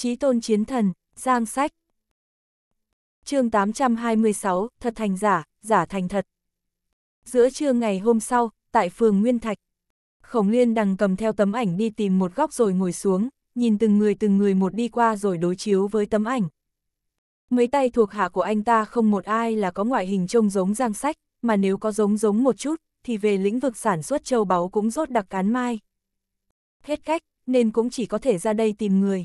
Chí tôn chiến thần, giang sách. chương 826, thật thành giả, giả thành thật. Giữa trưa ngày hôm sau, tại phường Nguyên Thạch, Khổng Liên đằng cầm theo tấm ảnh đi tìm một góc rồi ngồi xuống, nhìn từng người từng người một đi qua rồi đối chiếu với tấm ảnh. Mấy tay thuộc hạ của anh ta không một ai là có ngoại hình trông giống giang sách, mà nếu có giống giống một chút, thì về lĩnh vực sản xuất châu báu cũng rốt đặc cán mai. Hết cách, nên cũng chỉ có thể ra đây tìm người.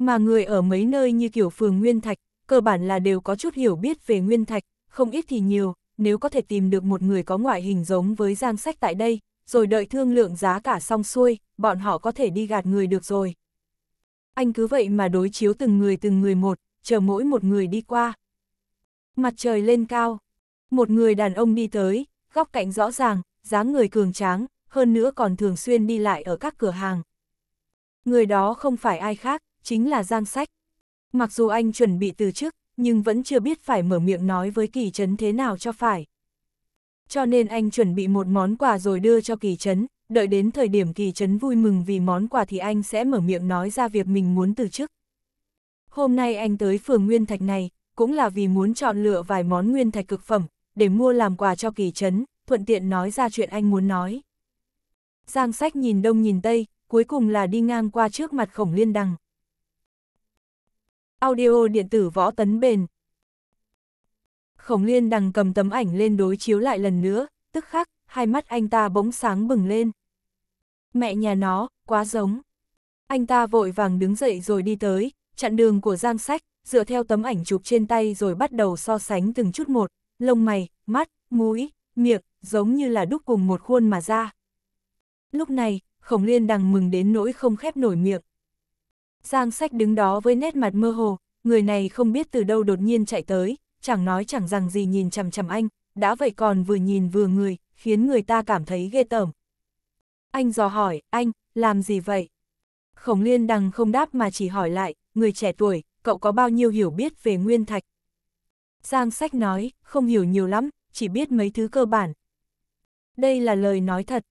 Mà người ở mấy nơi như kiểu phường Nguyên Thạch, cơ bản là đều có chút hiểu biết về Nguyên Thạch, không ít thì nhiều, nếu có thể tìm được một người có ngoại hình giống với Giang Sách tại đây, rồi đợi thương lượng giá cả xong xuôi, bọn họ có thể đi gạt người được rồi. Anh cứ vậy mà đối chiếu từng người từng người một, chờ mỗi một người đi qua. Mặt trời lên cao, một người đàn ông đi tới, góc cạnh rõ ràng, dáng người cường tráng, hơn nữa còn thường xuyên đi lại ở các cửa hàng. Người đó không phải ai khác, chính là Giang Sách. Mặc dù anh chuẩn bị từ chức, nhưng vẫn chưa biết phải mở miệng nói với Kỳ Trấn thế nào cho phải. Cho nên anh chuẩn bị một món quà rồi đưa cho Kỳ Trấn, đợi đến thời điểm Kỳ Trấn vui mừng vì món quà thì anh sẽ mở miệng nói ra việc mình muốn từ chức. Hôm nay anh tới phường Nguyên Thạch này, cũng là vì muốn chọn lựa vài món Nguyên Thạch cực phẩm, để mua làm quà cho Kỳ Trấn, thuận tiện nói ra chuyện anh muốn nói. Giang sách nhìn đông nhìn tây, cuối cùng là đi ngang qua trước mặt khổng liên đằng. Audio điện tử võ tấn bền. Khổng liên đằng cầm tấm ảnh lên đối chiếu lại lần nữa, tức khắc, hai mắt anh ta bỗng sáng bừng lên. Mẹ nhà nó, quá giống. Anh ta vội vàng đứng dậy rồi đi tới, chặn đường của Giang Sách, dựa theo tấm ảnh chụp trên tay rồi bắt đầu so sánh từng chút một, lông mày, mắt, mũi, miệng, giống như là đúc cùng một khuôn mà ra. Lúc này, Khổng Liên đằng mừng đến nỗi không khép nổi miệng, Giang sách đứng đó với nét mặt mơ hồ, người này không biết từ đâu đột nhiên chạy tới, chẳng nói chẳng rằng gì nhìn chằm chằm anh, đã vậy còn vừa nhìn vừa người, khiến người ta cảm thấy ghê tởm. Anh dò hỏi, anh, làm gì vậy? Khổng liên đằng không đáp mà chỉ hỏi lại, người trẻ tuổi, cậu có bao nhiêu hiểu biết về nguyên thạch? Giang sách nói, không hiểu nhiều lắm, chỉ biết mấy thứ cơ bản. Đây là lời nói thật.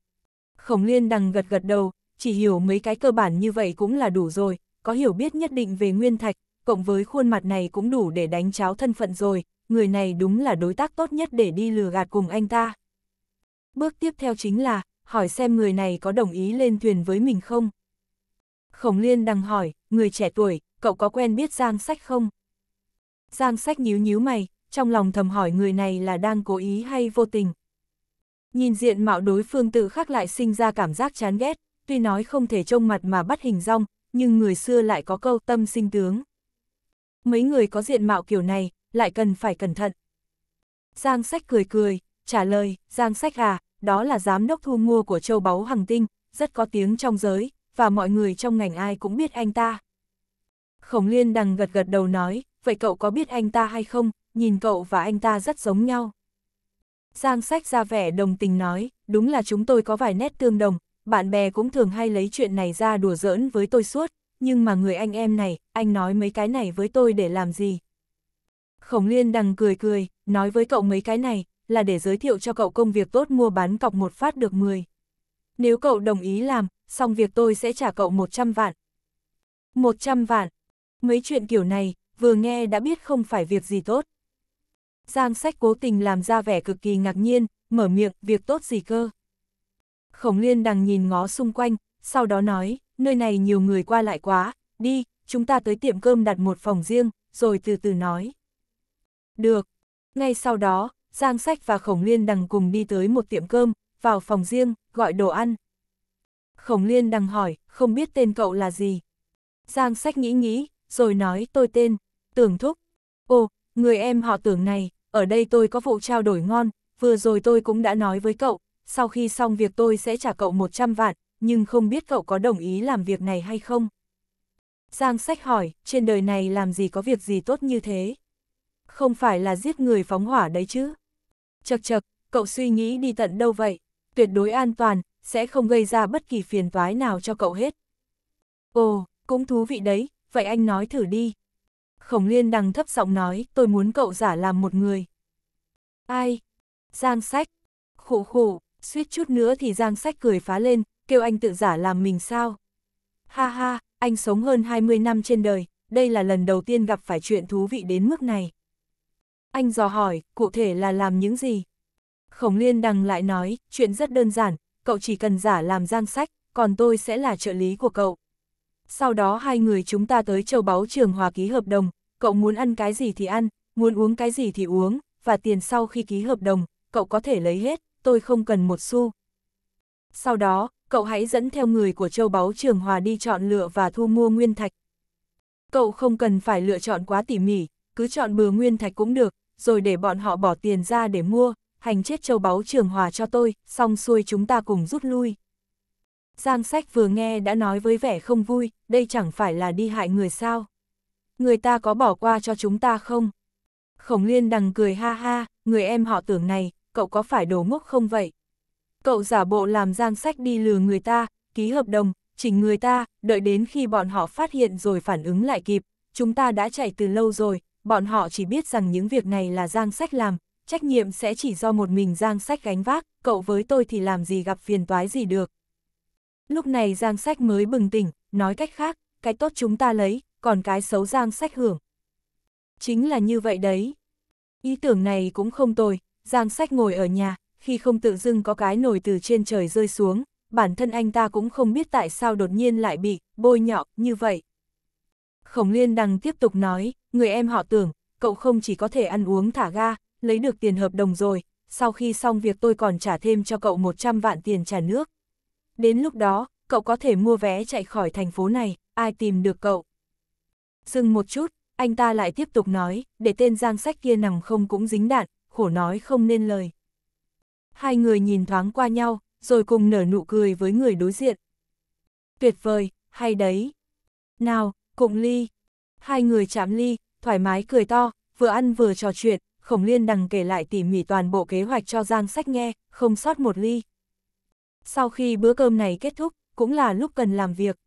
Khổng liên đằng gật gật đầu, chỉ hiểu mấy cái cơ bản như vậy cũng là đủ rồi, có hiểu biết nhất định về Nguyên Thạch, cộng với khuôn mặt này cũng đủ để đánh cháo thân phận rồi, người này đúng là đối tác tốt nhất để đi lừa gạt cùng anh ta. Bước tiếp theo chính là, hỏi xem người này có đồng ý lên thuyền với mình không. Khổng Liên đang hỏi, người trẻ tuổi, cậu có quen biết Giang Sách không? Giang Sách nhíu nhíu mày, trong lòng thầm hỏi người này là đang cố ý hay vô tình. Nhìn diện mạo đối phương tự khắc lại sinh ra cảm giác chán ghét, tuy nói không thể trông mặt mà bắt hình rong, nhưng người xưa lại có câu tâm sinh tướng. Mấy người có diện mạo kiểu này, lại cần phải cẩn thận. Giang sách cười cười, trả lời, Giang sách à, đó là giám đốc thu mua của châu báu hàng tinh, rất có tiếng trong giới, và mọi người trong ngành ai cũng biết anh ta. Khổng liên đằng gật gật đầu nói, vậy cậu có biết anh ta hay không, nhìn cậu và anh ta rất giống nhau. Giang sách ra vẻ đồng tình nói, đúng là chúng tôi có vài nét tương đồng, bạn bè cũng thường hay lấy chuyện này ra đùa giỡn với tôi suốt, nhưng mà người anh em này, anh nói mấy cái này với tôi để làm gì? Khổng Liên đằng cười cười, nói với cậu mấy cái này, là để giới thiệu cho cậu công việc tốt mua bán cọc một phát được 10. Nếu cậu đồng ý làm, xong việc tôi sẽ trả cậu 100 vạn. 100 vạn. Mấy chuyện kiểu này, vừa nghe đã biết không phải việc gì tốt. Giang sách cố tình làm ra vẻ cực kỳ ngạc nhiên, mở miệng, việc tốt gì cơ. Khổng Liên Đằng nhìn ngó xung quanh, sau đó nói, nơi này nhiều người qua lại quá, đi, chúng ta tới tiệm cơm đặt một phòng riêng, rồi từ từ nói. Được. Ngay sau đó, Giang Sách và Khổng Liên Đằng cùng đi tới một tiệm cơm, vào phòng riêng, gọi đồ ăn. Khổng Liên Đằng hỏi, không biết tên cậu là gì. Giang Sách nghĩ nghĩ, rồi nói tôi tên, Tưởng Thúc. Ồ, người em họ Tưởng này, ở đây tôi có vụ trao đổi ngon, vừa rồi tôi cũng đã nói với cậu, sau khi xong việc tôi sẽ trả cậu 100 vạn, nhưng không biết cậu có đồng ý làm việc này hay không. Giang sách hỏi, trên đời này làm gì có việc gì tốt như thế? Không phải là giết người phóng hỏa đấy chứ? Chật chật, cậu suy nghĩ đi tận đâu vậy? Tuyệt đối an toàn, sẽ không gây ra bất kỳ phiền toái nào cho cậu hết. Ồ, cũng thú vị đấy, vậy anh nói thử đi. Khổng liên đằng thấp giọng nói, tôi muốn cậu giả làm một người. Ai? Giang sách. Khủ khủ, suýt chút nữa thì Giang Sách cười phá lên, kêu anh tự giả làm mình sao. Ha ha, anh sống hơn 20 năm trên đời, đây là lần đầu tiên gặp phải chuyện thú vị đến mức này. Anh dò hỏi, cụ thể là làm những gì? Khổng Liên Đằng lại nói, chuyện rất đơn giản, cậu chỉ cần giả làm Giang Sách, còn tôi sẽ là trợ lý của cậu. Sau đó hai người chúng ta tới châu báu trường hòa ký hợp đồng, cậu muốn ăn cái gì thì ăn, muốn uống cái gì thì uống, và tiền sau khi ký hợp đồng, cậu có thể lấy hết tôi không cần một xu. Sau đó, cậu hãy dẫn theo người của châu báu trường hòa đi chọn lựa và thu mua nguyên thạch. Cậu không cần phải lựa chọn quá tỉ mỉ, cứ chọn bừa nguyên thạch cũng được, rồi để bọn họ bỏ tiền ra để mua, hành chết châu báu trường hòa cho tôi, xong xuôi chúng ta cùng rút lui. Giang sách vừa nghe đã nói với vẻ không vui, đây chẳng phải là đi hại người sao. Người ta có bỏ qua cho chúng ta không? Khổng liên đằng cười ha ha, người em họ tưởng này, cậu có phải đồ ngốc không vậy? Cậu giả bộ làm giang sách đi lừa người ta, ký hợp đồng, chỉnh người ta, đợi đến khi bọn họ phát hiện rồi phản ứng lại kịp, chúng ta đã chạy từ lâu rồi, bọn họ chỉ biết rằng những việc này là giang sách làm, trách nhiệm sẽ chỉ do một mình giang sách gánh vác, cậu với tôi thì làm gì gặp phiền toái gì được. Lúc này giang sách mới bừng tỉnh, nói cách khác, cái tốt chúng ta lấy, còn cái xấu giang sách hưởng. Chính là như vậy đấy. Ý tưởng này cũng không tồi, Giang sách ngồi ở nhà, khi không tự dưng có cái nồi từ trên trời rơi xuống, bản thân anh ta cũng không biết tại sao đột nhiên lại bị bôi nhọ như vậy. Khổng Liên đang tiếp tục nói, người em họ tưởng, cậu không chỉ có thể ăn uống thả ga, lấy được tiền hợp đồng rồi, sau khi xong việc tôi còn trả thêm cho cậu 100 vạn tiền trả nước. Đến lúc đó, cậu có thể mua vé chạy khỏi thành phố này, ai tìm được cậu. Dừng một chút, anh ta lại tiếp tục nói, để tên giang sách kia nằm không cũng dính đạn, khổ nói không nên lời. Hai người nhìn thoáng qua nhau, rồi cùng nở nụ cười với người đối diện. Tuyệt vời, hay đấy. Nào, cùng ly. Hai người chạm ly, thoải mái cười to, vừa ăn vừa trò chuyện, khổng liên đằng kể lại tỉ mỉ toàn bộ kế hoạch cho Giang Sách nghe, không sót một ly. Sau khi bữa cơm này kết thúc, cũng là lúc cần làm việc.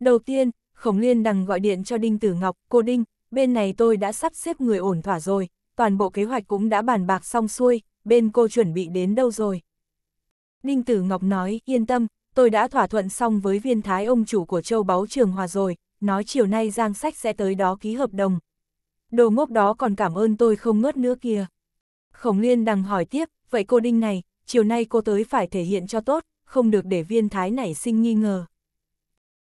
Đầu tiên, Khổng Liên Đằng gọi điện cho Đinh Tử Ngọc, cô Đinh, bên này tôi đã sắp xếp người ổn thỏa rồi, toàn bộ kế hoạch cũng đã bàn bạc xong xuôi, bên cô chuẩn bị đến đâu rồi. Ninh Tử Ngọc nói, yên tâm, tôi đã thỏa thuận xong với viên thái ông chủ của châu báu trường hòa rồi, nói chiều nay Giang Sách sẽ tới đó ký hợp đồng. Đồ ngốc đó còn cảm ơn tôi không ngớt nữa kìa. Khổng Liên đằng hỏi tiếp, vậy cô Đinh này, chiều nay cô tới phải thể hiện cho tốt, không được để viên thái này sinh nghi ngờ.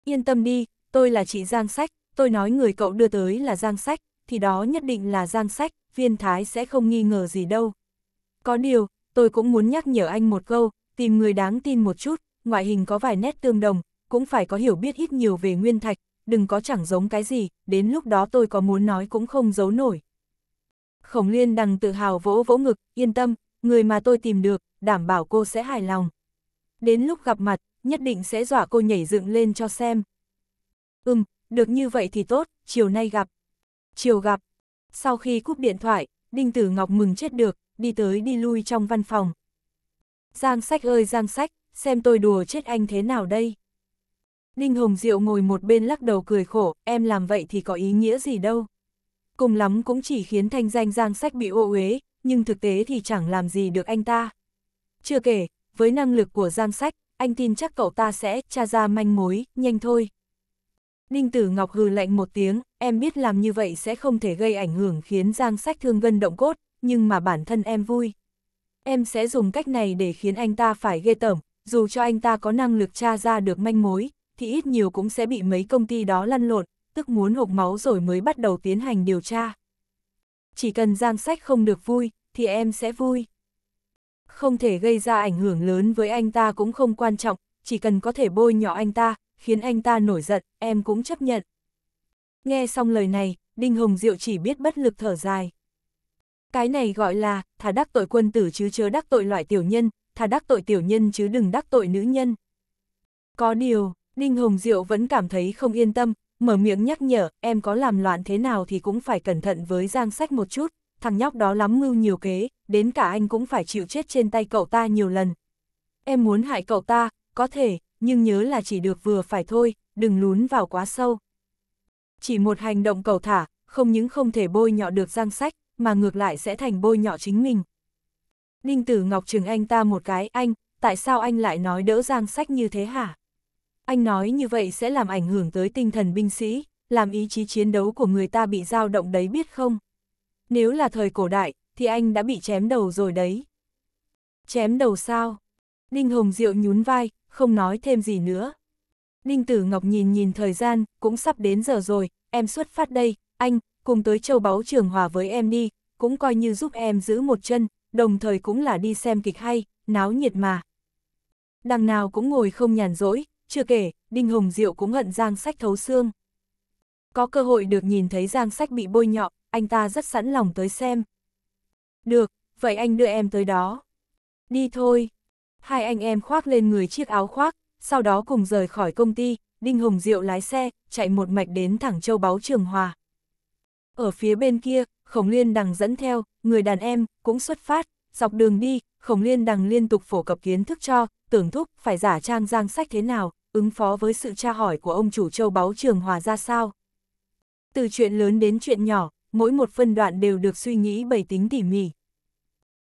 Yên tâm đi, tôi là chị Giang Sách, tôi nói người cậu đưa tới là Giang Sách, thì đó nhất định là gian sách, viên thái sẽ không nghi ngờ gì đâu. Có điều, tôi cũng muốn nhắc nhở anh một câu, tìm người đáng tin một chút, ngoại hình có vài nét tương đồng, cũng phải có hiểu biết ít nhiều về nguyên thạch, đừng có chẳng giống cái gì, đến lúc đó tôi có muốn nói cũng không giấu nổi. Khổng liên đằng tự hào vỗ vỗ ngực, yên tâm, người mà tôi tìm được, đảm bảo cô sẽ hài lòng. Đến lúc gặp mặt, nhất định sẽ dọa cô nhảy dựng lên cho xem. Ừm, được như vậy thì tốt, chiều nay gặp chiều gặp. Sau khi cúp điện thoại, Đinh Tử Ngọc mừng chết được, đi tới đi lui trong văn phòng. Giang sách ơi Giang sách, xem tôi đùa chết anh thế nào đây? đinh Hồng Diệu ngồi một bên lắc đầu cười khổ, em làm vậy thì có ý nghĩa gì đâu. Cùng lắm cũng chỉ khiến thanh danh Giang sách bị ô uế, nhưng thực tế thì chẳng làm gì được anh ta. Chưa kể, với năng lực của Giang sách, anh tin chắc cậu ta sẽ tra ra manh mối, nhanh thôi. Ninh Tử Ngọc hừ lạnh một tiếng, em biết làm như vậy sẽ không thể gây ảnh hưởng khiến Giang Sách thương gân động cốt, nhưng mà bản thân em vui. Em sẽ dùng cách này để khiến anh ta phải ghê tởm, dù cho anh ta có năng lực tra ra được manh mối, thì ít nhiều cũng sẽ bị mấy công ty đó lăn lộn, tức muốn hộp máu rồi mới bắt đầu tiến hành điều tra. Chỉ cần Giang Sách không được vui, thì em sẽ vui. Không thể gây ra ảnh hưởng lớn với anh ta cũng không quan trọng, chỉ cần có thể bôi nhỏ anh ta, khiến anh ta nổi giận, em cũng chấp nhận. Nghe xong lời này, Đinh Hồng Diệu chỉ biết bất lực thở dài. Cái này gọi là, thà đắc tội quân tử chứ chớ đắc tội loại tiểu nhân, thà đắc tội tiểu nhân chứ đừng đắc tội nữ nhân. Có điều, Đinh Hồng Diệu vẫn cảm thấy không yên tâm, mở miệng nhắc nhở, em có làm loạn thế nào thì cũng phải cẩn thận với giang sách một chút, thằng nhóc đó lắm mưu nhiều kế, đến cả anh cũng phải chịu chết trên tay cậu ta nhiều lần. Em muốn hại cậu ta, có thể, nhưng nhớ là chỉ được vừa phải thôi, đừng lún vào quá sâu. Chỉ một hành động cầu thả, không những không thể bôi nhọ được giang sách, mà ngược lại sẽ thành bôi nhọ chính mình. Ninh Tử Ngọc chừng anh ta một cái, anh, tại sao anh lại nói đỡ giang sách như thế hả? Anh nói như vậy sẽ làm ảnh hưởng tới tinh thần binh sĩ, làm ý chí chiến đấu của người ta bị dao động đấy biết không? Nếu là thời cổ đại, thì anh đã bị chém đầu rồi đấy. Chém đầu sao? Ninh Hồng Diệu nhún vai, không nói thêm gì nữa. Ninh Tử Ngọc nhìn nhìn thời gian, cũng sắp đến giờ rồi, em xuất phát đây, anh, cùng tới châu báu trường hòa với em đi, cũng coi như giúp em giữ một chân, đồng thời cũng là đi xem kịch hay, náo nhiệt mà. Đằng nào cũng ngồi không nhàn rỗi, chưa kể, Đinh Hồng Diệu cũng hận Giang Sách thấu xương. Có cơ hội được nhìn thấy Giang Sách bị bôi nhọ, anh ta rất sẵn lòng tới xem. Được, vậy anh đưa em tới đó. Đi thôi hai anh em khoác lên người chiếc áo khoác, sau đó cùng rời khỏi công ty, Đinh Hồng Diệu lái xe, chạy một mạch đến thẳng châu báu Trường Hòa. Ở phía bên kia, Khổng Liên Đằng dẫn theo, người đàn em, cũng xuất phát, dọc đường đi, Khổng Liên Đằng liên tục phổ cập kiến thức cho, tưởng thúc phải giả trang giang sách thế nào, ứng phó với sự tra hỏi của ông chủ châu báu Trường Hòa ra sao. Từ chuyện lớn đến chuyện nhỏ, mỗi một phân đoạn đều được suy nghĩ bày tính tỉ mỉ.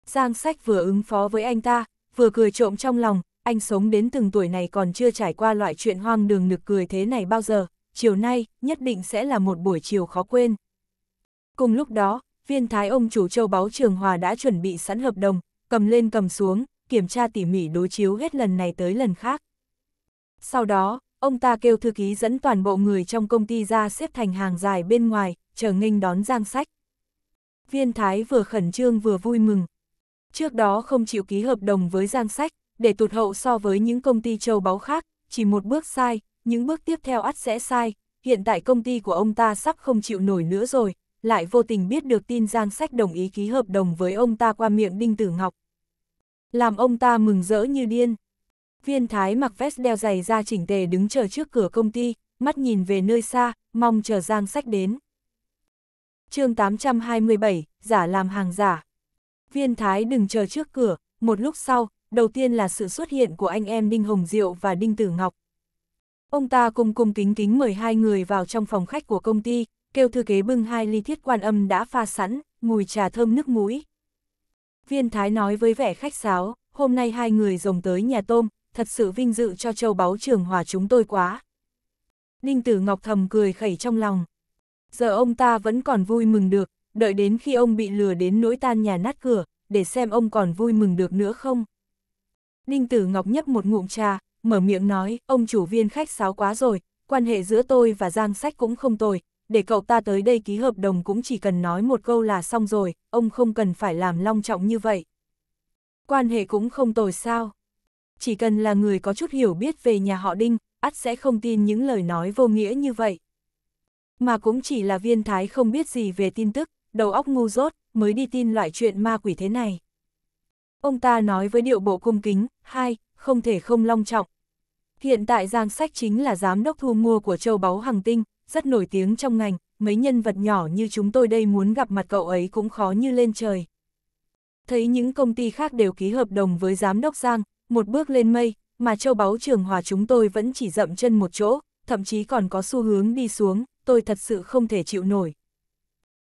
Giang sách vừa ứng phó với anh ta, vừa cười trộm trong lòng, anh sống đến từng tuổi này còn chưa trải qua loại chuyện hoang đường nực cười thế này bao giờ, chiều nay, nhất định sẽ là một buổi chiều khó quên. Cùng lúc đó, viên thái ông chủ châu báu trường hòa đã chuẩn bị sẵn hợp đồng, cầm lên cầm xuống, kiểm tra tỉ mỉ đối chiếu hết lần này tới lần khác. Sau đó, ông ta kêu thư ký dẫn toàn bộ người trong công ty ra xếp thành hàng dài bên ngoài, chờ nghênh đón giang sách. Viên thái vừa khẩn trương vừa vui mừng, Trước đó không chịu ký hợp đồng với Giang Sách, để tụt hậu so với những công ty châu báu khác, chỉ một bước sai, những bước tiếp theo ắt sẽ sai, hiện tại công ty của ông ta sắp không chịu nổi nữa rồi, lại vô tình biết được tin Giang Sách đồng ý ký hợp đồng với ông ta qua miệng Đinh Tử Ngọc. Làm ông ta mừng rỡ như điên. Viên Thái mặc vest đeo giày ra chỉnh tề đứng chờ trước cửa công ty, mắt nhìn về nơi xa, mong chờ Giang Sách đến. chương 827, giả làm hàng giả. Viên Thái đừng chờ trước cửa, một lúc sau, đầu tiên là sự xuất hiện của anh em Đinh Hồng Diệu và Đinh Tử Ngọc. Ông ta cùng cùng kính kính mời hai người vào trong phòng khách của công ty, kêu thư kế bưng hai ly thiết quan âm đã pha sẵn, mùi trà thơm nước mũi. Viên Thái nói với vẻ khách sáo, hôm nay hai người rồng tới nhà tôm, thật sự vinh dự cho châu báu trường hòa chúng tôi quá. Đinh Tử Ngọc thầm cười khẩy trong lòng. Giờ ông ta vẫn còn vui mừng được, đợi đến khi ông bị lừa đến nỗi tan nhà nát cửa, để xem ông còn vui mừng được nữa không. Đinh Tử Ngọc nhấp một ngụm trà, mở miệng nói, ông chủ viên khách sáo quá rồi, quan hệ giữa tôi và Giang Sách cũng không tồi, để cậu ta tới đây ký hợp đồng cũng chỉ cần nói một câu là xong rồi, ông không cần phải làm long trọng như vậy. Quan hệ cũng không tồi sao. Chỉ cần là người có chút hiểu biết về nhà họ Đinh, ắt sẽ không tin những lời nói vô nghĩa như vậy. Mà cũng chỉ là viên thái không biết gì về tin tức, đầu óc ngu dốt, mới đi tin loại chuyện ma quỷ thế này. Ông ta nói với điệu bộ cung kính, hai, không thể không long trọng. Hiện tại Giang Sách chính là giám đốc thu mua của châu báu hàng tinh, rất nổi tiếng trong ngành, mấy nhân vật nhỏ như chúng tôi đây muốn gặp mặt cậu ấy cũng khó như lên trời. Thấy những công ty khác đều ký hợp đồng với giám đốc Giang, một bước lên mây, mà châu báu trường hòa chúng tôi vẫn chỉ dậm chân một chỗ, thậm chí còn có xu hướng đi xuống, tôi thật sự không thể chịu nổi,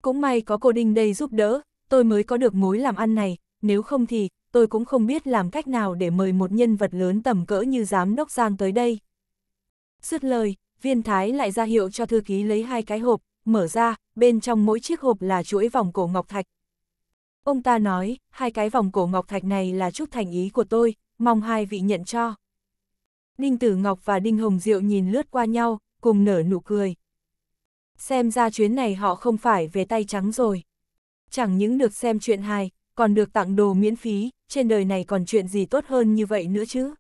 cũng may có cô Đinh đây giúp đỡ, tôi mới có được mối làm ăn này, nếu không thì, tôi cũng không biết làm cách nào để mời một nhân vật lớn tầm cỡ như giám đốc Giang tới đây. Dứt lời, viên thái lại ra hiệu cho thư ký lấy hai cái hộp, mở ra, bên trong mỗi chiếc hộp là chuỗi vòng cổ ngọc thạch. Ông ta nói, hai cái vòng cổ ngọc thạch này là chút thành ý của tôi, mong hai vị nhận cho. Đinh Tử Ngọc và Đinh Hồng Diệu nhìn lướt qua nhau, cùng nở nụ cười xem ra chuyến này họ không phải về tay trắng rồi. Chẳng những được xem chuyện hài, còn được tặng đồ miễn phí, trên đời này còn chuyện gì tốt hơn như vậy nữa chứ.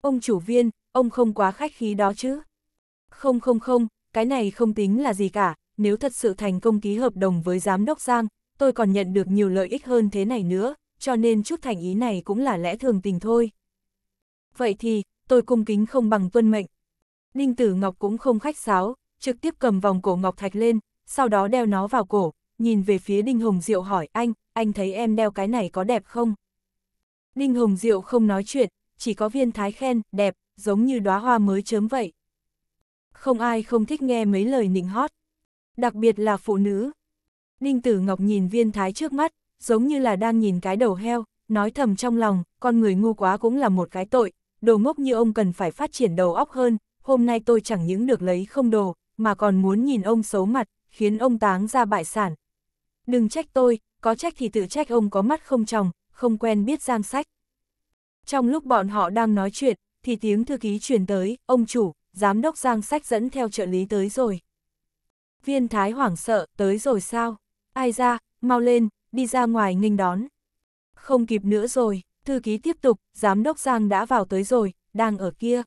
Ông chủ viên, ông không quá khách khí đó chứ. Không không không, cái này không tính là gì cả, nếu thật sự thành công ký hợp đồng với giám đốc Giang, tôi còn nhận được nhiều lợi ích hơn thế này nữa, cho nên chút thành ý này cũng là lẽ thường tình thôi. Vậy thì, tôi cung kính không bằng tuân mệnh. Ninh Tử Ngọc cũng không khách sáo, trực tiếp cầm vòng cổ ngọc thạch lên, sau đó đeo nó vào cổ, nhìn về phía Đinh Hồng Diệu hỏi anh, anh thấy em đeo cái này có đẹp không? Đinh Hồng Diệu không nói chuyện, chỉ có viên thái khen, đẹp, giống như đóa hoa mới chớm vậy. Không ai không thích nghe mấy lời nịnh hót, đặc biệt là phụ nữ. Đinh Tử Ngọc nhìn viên thái trước mắt, giống như là đang nhìn cái đầu heo, nói thầm trong lòng, con người ngu quá cũng là một cái tội, đồ ngốc như ông cần phải phát triển đầu óc hơn, hôm nay tôi chẳng những được lấy không đồ, mà còn muốn nhìn ông xấu mặt, khiến ông táng ra bại sản. Đừng trách tôi, có trách thì tự trách ông có mắt không tròng, không quen biết giang sách. Trong lúc bọn họ đang nói chuyện, thì tiếng thư ký truyền tới, ông chủ, giám đốc giang sách dẫn theo trợ lý tới rồi. Viên thái hoảng sợ, tới rồi sao? Ai ra, mau lên, đi ra ngoài nghênh đón. Không kịp nữa rồi, thư ký tiếp tục, giám đốc giang đã vào tới rồi, đang ở kia.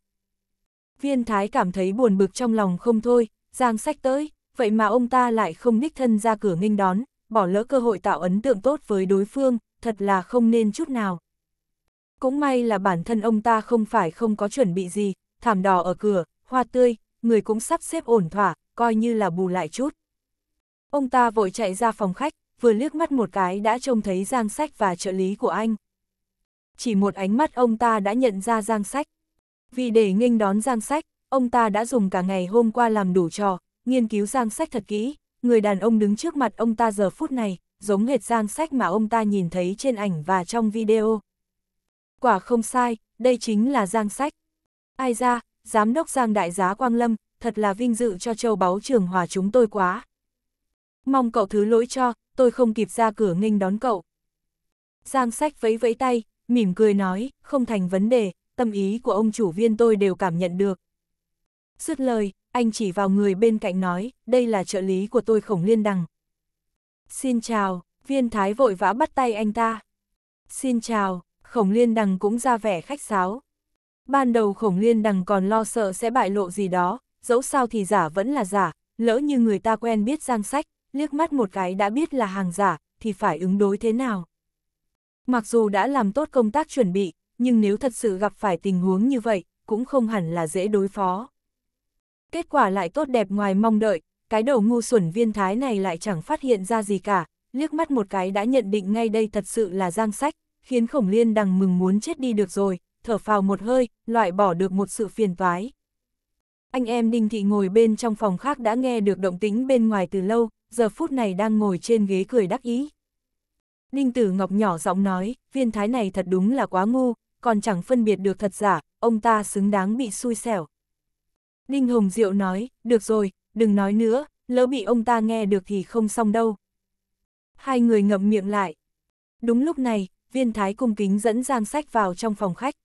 Viên thái cảm thấy buồn bực trong lòng không thôi, Giang sách tới, vậy mà ông ta lại không đích thân ra cửa nghênh đón, bỏ lỡ cơ hội tạo ấn tượng tốt với đối phương, thật là không nên chút nào. Cũng may là bản thân ông ta không phải không có chuẩn bị gì, thảm đỏ ở cửa, hoa tươi, người cũng sắp xếp ổn thỏa, coi như là bù lại chút. Ông ta vội chạy ra phòng khách, vừa liếc mắt một cái đã trông thấy Giang Sách và trợ lý của anh. Chỉ một ánh mắt ông ta đã nhận ra Giang Sách. Vì để nghênh đón Giang Sách, ông ta đã dùng cả ngày hôm qua làm đủ trò, nghiên cứu giang sách thật kỹ, người đàn ông đứng trước mặt ông ta giờ phút này, giống hệt giang sách mà ông ta nhìn thấy trên ảnh và trong video. Quả không sai, đây chính là giang sách. Ai ra, giám đốc giang đại giá Quang Lâm, thật là vinh dự cho châu báu trường hòa chúng tôi quá. Mong cậu thứ lỗi cho, tôi không kịp ra cửa nghênh đón cậu. Giang sách vẫy vẫy tay, mỉm cười nói, không thành vấn đề, tâm ý của ông chủ viên tôi đều cảm nhận được, Dứt lời, anh chỉ vào người bên cạnh nói, đây là trợ lý của tôi khổng liên đằng. Xin chào, viên thái vội vã bắt tay anh ta. Xin chào, khổng liên đằng cũng ra vẻ khách sáo. Ban đầu khổng liên đằng còn lo sợ sẽ bại lộ gì đó, dẫu sao thì giả vẫn là giả, lỡ như người ta quen biết giang sách, liếc mắt một cái đã biết là hàng giả, thì phải ứng đối thế nào. Mặc dù đã làm tốt công tác chuẩn bị, nhưng nếu thật sự gặp phải tình huống như vậy, cũng không hẳn là dễ đối phó kết quả lại tốt đẹp ngoài mong đợi, cái đầu ngu xuẩn viên thái này lại chẳng phát hiện ra gì cả, liếc mắt một cái đã nhận định ngay đây thật sự là giang sách, khiến khổng liên đằng mừng muốn chết đi được rồi, thở phào một hơi, loại bỏ được một sự phiền toái. Anh em Đinh Thị ngồi bên trong phòng khác đã nghe được động tính bên ngoài từ lâu, giờ phút này đang ngồi trên ghế cười đắc ý. Đinh Tử Ngọc nhỏ giọng nói, viên thái này thật đúng là quá ngu, còn chẳng phân biệt được thật giả, ông ta xứng đáng bị xui xẻo. Đinh Hồng Diệu nói, được rồi, đừng nói nữa, lỡ bị ông ta nghe được thì không xong đâu. Hai người ngậm miệng lại. Đúng lúc này, viên thái cung kính dẫn Giang Sách vào trong phòng khách.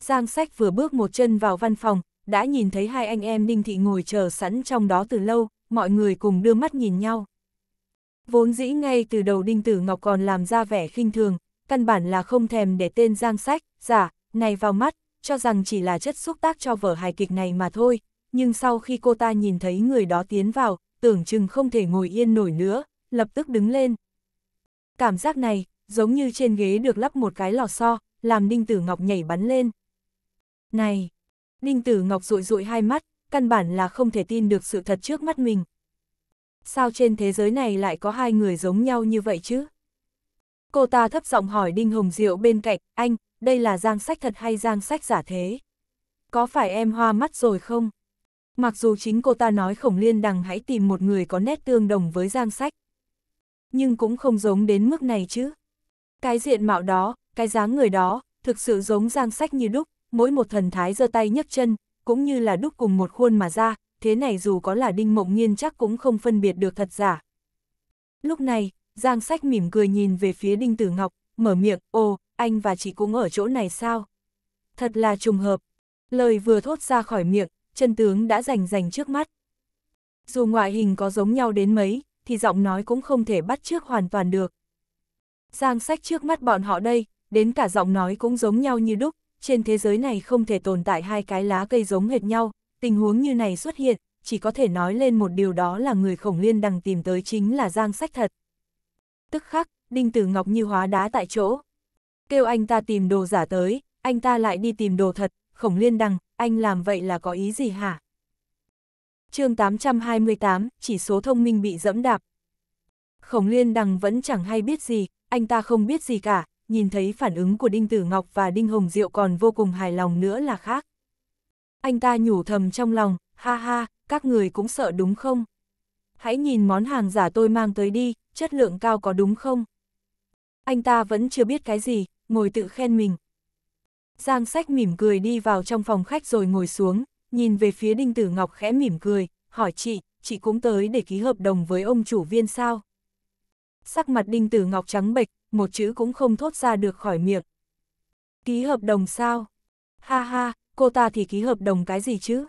Giang Sách vừa bước một chân vào văn phòng, đã nhìn thấy hai anh em Đinh Thị ngồi chờ sẵn trong đó từ lâu, mọi người cùng đưa mắt nhìn nhau. Vốn dĩ ngay từ đầu Đinh Tử Ngọc còn làm ra vẻ khinh thường, căn bản là không thèm để tên Giang Sách, giả, dạ, này vào mắt, cho rằng chỉ là chất xúc tác cho vở hài kịch này mà thôi, nhưng sau khi cô ta nhìn thấy người đó tiến vào, tưởng chừng không thể ngồi yên nổi nữa, lập tức đứng lên. Cảm giác này, giống như trên ghế được lắp một cái lò xo, làm Đinh Tử Ngọc nhảy bắn lên. Này! Đinh Tử Ngọc rụi rụi hai mắt, căn bản là không thể tin được sự thật trước mắt mình. Sao trên thế giới này lại có hai người giống nhau như vậy chứ? Cô ta thấp giọng hỏi Đinh Hồng Diệu bên cạnh, anh, đây là giang sách thật hay giang sách giả thế? Có phải em hoa mắt rồi không? Mặc dù chính cô ta nói khổng liên đằng hãy tìm một người có nét tương đồng với giang sách. Nhưng cũng không giống đến mức này chứ. Cái diện mạo đó, cái dáng người đó, thực sự giống giang sách như đúc, mỗi một thần thái giơ tay nhấc chân, cũng như là đúc cùng một khuôn mà ra, thế này dù có là đinh mộng nghiên chắc cũng không phân biệt được thật giả. Lúc này, giang sách mỉm cười nhìn về phía đinh tử ngọc, mở miệng, ô anh và chị cũng ở chỗ này sao? Thật là trùng hợp. Lời vừa thốt ra khỏi miệng, chân tướng đã rành rành trước mắt. Dù ngoại hình có giống nhau đến mấy, thì giọng nói cũng không thể bắt trước hoàn toàn được. Giang sách trước mắt bọn họ đây, đến cả giọng nói cũng giống nhau như đúc, trên thế giới này không thể tồn tại hai cái lá cây giống hệt nhau, tình huống như này xuất hiện, chỉ có thể nói lên một điều đó là người khổng liên đang tìm tới chính là Giang sách thật. Tức khắc, Đinh Tử Ngọc như hóa đá tại chỗ kêu anh ta tìm đồ giả tới, anh ta lại đi tìm đồ thật, khổng liên đằng, anh làm vậy là có ý gì hả? chương 828, chỉ số thông minh bị dẫm đạp. Khổng liên đằng vẫn chẳng hay biết gì, anh ta không biết gì cả, nhìn thấy phản ứng của Đinh Tử Ngọc và Đinh Hồng Diệu còn vô cùng hài lòng nữa là khác. Anh ta nhủ thầm trong lòng, ha ha, các người cũng sợ đúng không? Hãy nhìn món hàng giả tôi mang tới đi, chất lượng cao có đúng không? Anh ta vẫn chưa biết cái gì, ngồi tự khen mình. Giang sách mỉm cười đi vào trong phòng khách rồi ngồi xuống, nhìn về phía Đinh Tử Ngọc khẽ mỉm cười, hỏi chị, chị cũng tới để ký hợp đồng với ông chủ viên sao? Sắc mặt Đinh Tử Ngọc trắng bệch, một chữ cũng không thốt ra được khỏi miệng. Ký hợp đồng sao? Ha ha, cô ta thì ký hợp đồng cái gì chứ?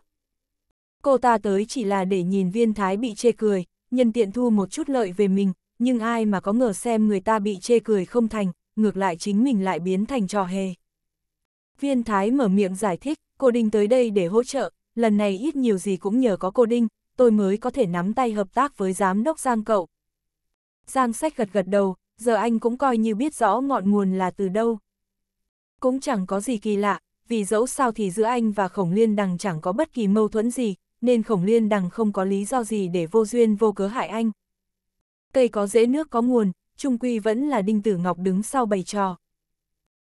Cô ta tới chỉ là để nhìn viên thái bị chê cười, nhân tiện thu một chút lợi về mình, nhưng ai mà có ngờ xem người ta bị chê cười không thành, ngược lại chính mình lại biến thành trò hề. Viên Thái mở miệng giải thích, cô Đinh tới đây để hỗ trợ, lần này ít nhiều gì cũng nhờ có cô Đinh, tôi mới có thể nắm tay hợp tác với giám đốc Giang cậu. Giang sách gật gật đầu, giờ anh cũng coi như biết rõ ngọn nguồn là từ đâu. Cũng chẳng có gì kỳ lạ, vì dẫu sao thì giữa anh và Khổng Liên Đằng chẳng có bất kỳ mâu thuẫn gì, nên Khổng Liên Đằng không có lý do gì để vô duyên vô cớ hại anh. Cây có dễ nước có nguồn, trung quy vẫn là Đinh Tử Ngọc đứng sau bày trò.